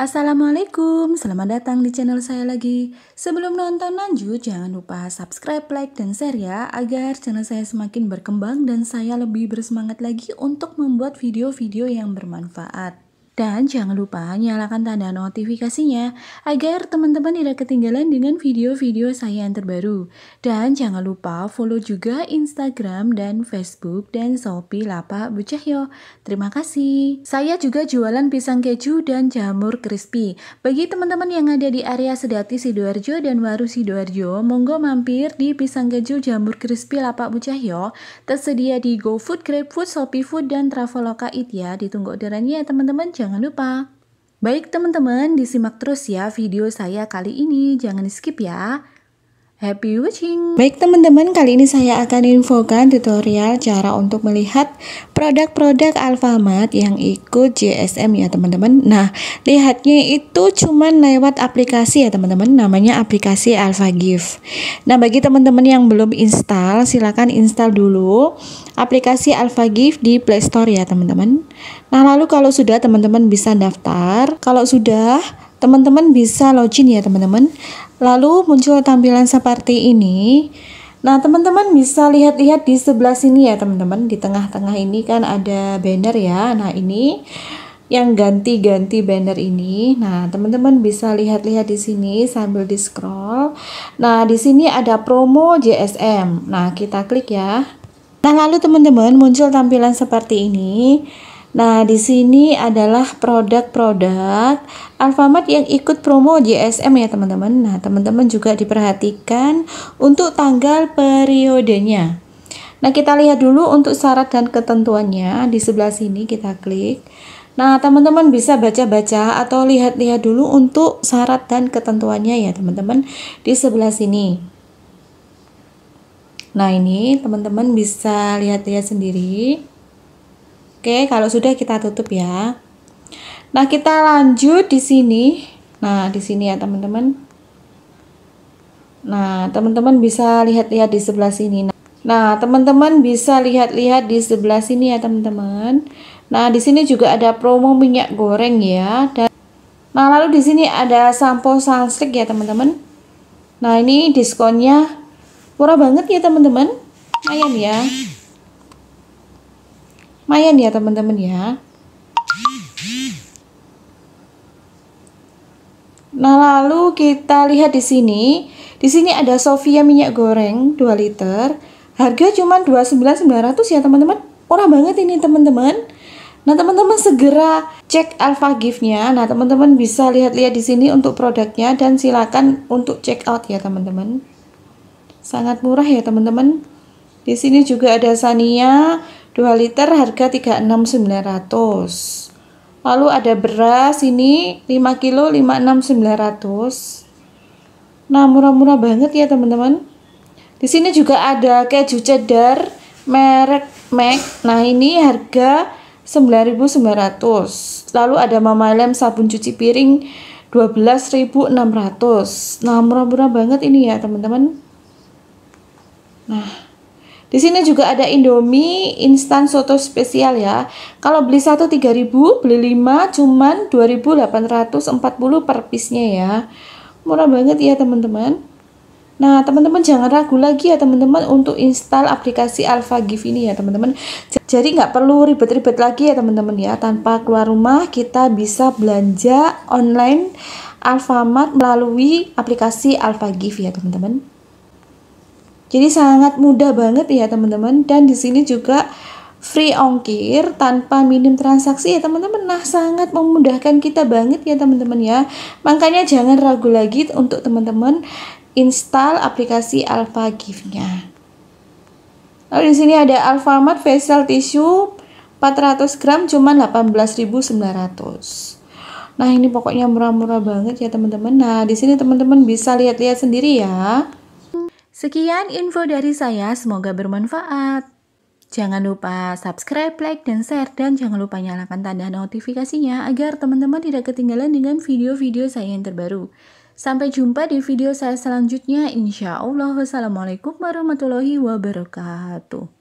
Assalamualaikum, selamat datang di channel saya lagi. Sebelum nonton lanjut, jangan lupa subscribe, like, dan share ya, agar channel saya semakin berkembang dan saya lebih bersemangat lagi untuk membuat video-video yang bermanfaat. Dan jangan lupa nyalakan tanda notifikasinya agar teman-teman tidak ketinggalan dengan video-video saya yang terbaru. Dan jangan lupa follow juga Instagram dan Facebook dan Shopee Lapak Bucahyo. Terima kasih. Saya juga jualan pisang keju dan jamur crispy. Bagi teman-teman yang ada di area Sedati Sidoarjo dan Waru Sidoarjo, monggo mampir di pisang keju jamur crispy Lapak Bucahyo. Tersedia di GoFood, GrabFood, ShopeeFood, dan Traveloka Itia. Ditunggu orderannya ya teman-teman. Jangan jangan lupa. Baik teman-teman, disimak terus ya video saya kali ini, jangan skip ya. Happy watching! Baik teman-teman, kali ini saya akan infokan tutorial cara untuk melihat produk-produk Alfamart yang ikut JSM ya teman-teman. Nah, lihatnya itu cuma lewat aplikasi ya teman-teman, namanya aplikasi AlphaGift. Nah, bagi teman-teman yang belum install, silakan install dulu aplikasi AlphaGift di Play Store ya teman-teman. Nah, lalu kalau sudah teman-teman bisa daftar, kalau sudah teman-teman bisa login ya teman-teman lalu muncul tampilan seperti ini Nah, teman-teman bisa lihat-lihat di sebelah sini ya, teman-teman. Di tengah-tengah ini kan ada banner ya. Nah, ini yang ganti-ganti banner ini. Nah, teman-teman bisa lihat-lihat di sini sambil di-scroll. Nah, di sini ada promo JSM. Nah, kita klik ya. Nah, lalu teman-teman muncul tampilan seperti ini. Nah, di sini adalah produk-produk Alfamart yang ikut promo JSM ya, teman-teman. Nah, teman-teman juga diperhatikan untuk tanggal periodenya. Nah, kita lihat dulu untuk syarat dan ketentuannya. Di sebelah sini kita klik. Nah, teman-teman bisa baca-baca atau lihat-lihat dulu untuk syarat dan ketentuannya ya, teman-teman. Di sebelah sini. Nah, ini teman-teman bisa lihat-lihat sendiri. Oke, kalau sudah kita tutup ya. Nah, kita lanjut di sini. Nah, di sini ya, teman-teman. Nah, teman-teman bisa lihat-lihat di sebelah sini. Nah, teman-teman bisa lihat-lihat di sebelah sini ya, teman-teman. Nah, di sini juga ada promo minyak goreng ya. Dan nah, lalu di sini ada sampo sunscreen ya, teman-teman. Nah, ini diskonnya murah banget ya, teman-teman. Lumayan ya lumayan ya teman-teman ya nah lalu kita lihat di sini di sini ada Sofia minyak goreng 2 liter harga cuma 29.900 ya teman-teman murah banget ini teman-teman Nah, teman-teman segera cek Alpha giftnya Nah, teman-teman bisa lihat-lihat di sini untuk produknya dan silakan untuk check out ya, teman-teman. Sangat murah ya, teman-teman. Di sini juga ada Sania 2 liter harga 36900 lalu ada beras ini 5 kilo 56900 nah murah-murah banget ya teman-teman di sini juga ada keju cheddar merek Mac nah ini harga 9900 lalu ada Mama Lem sabun cuci piring 12.600 nah murah-murah banget ini ya teman-teman nah di sini juga ada Indomie instan soto spesial ya. Kalau beli satu 3000, beli 5 cuman 2840 per piece ya. Murah banget ya, teman-teman. Nah, teman-teman jangan ragu lagi ya teman-teman untuk install aplikasi Alpha Gift ini ya teman-teman. Jadi nggak perlu ribet-ribet lagi ya teman-teman ya. Tanpa keluar rumah kita bisa belanja online Alfamart melalui aplikasi Alpha Gift ya teman-teman. Jadi sangat mudah banget ya teman-teman dan di sini juga free ongkir tanpa minim transaksi ya teman-teman. Nah, sangat memudahkan kita banget ya teman-teman ya. Makanya jangan ragu lagi untuk teman-teman install aplikasi Alpha gift nya Lalu di sini ada Alfamart facial tissue 400 gram cuman 18.900. Nah, ini pokoknya murah-murah banget ya, teman-teman. Nah, di sini teman-teman bisa lihat-lihat sendiri ya. Sekian info dari saya, semoga bermanfaat. Jangan lupa subscribe, like, dan share, dan jangan lupa nyalakan tanda notifikasinya agar teman-teman tidak ketinggalan dengan video-video saya yang terbaru. Sampai jumpa di video saya selanjutnya, insya Allah. Wassalamualaikum warahmatullahi wabarakatuh.